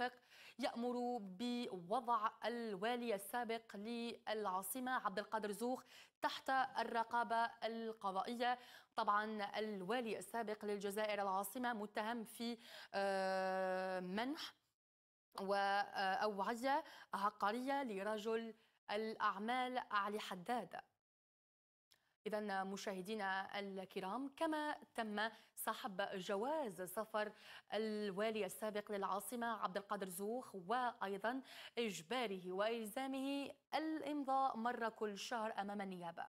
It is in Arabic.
المحقق يأمر بوضع الوالي السابق للعاصمة عبد القادر زوخ تحت الرقابة القضائية طبعا الوالي السابق للجزائر العاصمة متهم في آه، منح وأوعية عقارية لرجل الأعمال علي حداد إذا مشاهدينا الكرام كما تم سحب جواز سفر الوالي السابق للعاصمة عبد القادر زوخ وأيضا إجباره وإلزامه الإمضاء مرة كل شهر أمام النيابة